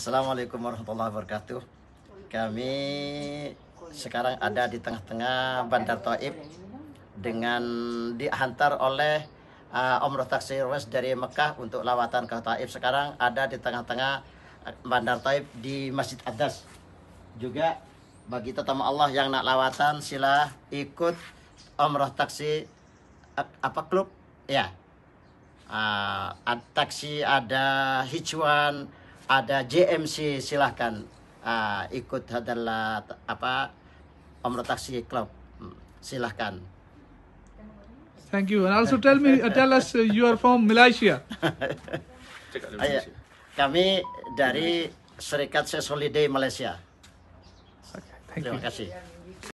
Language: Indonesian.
Assalamualaikum warahmatullahi wabarakatuh. Kami sekarang ada di tengah-tengah Bandar Taib dengan dihantar oleh uh, Omroh Taksi West dari Mekah untuk lawatan ke Taib. Sekarang ada di tengah-tengah uh, Bandar Taib di Masjid Adas. Juga bagi tetamu Allah yang nak lawatan sila ikut Omroh Taksi uh, apa klub ya. Uh, taksi ada Hijuan, ada JMC silahkan uh, ikut adalah apa Omro Taksi Club hmm, silahkan thank you and also tell me uh, tell us uh, you are from Malaysia kami dari Serikat Ses Malaysia okay, thank terima you. kasih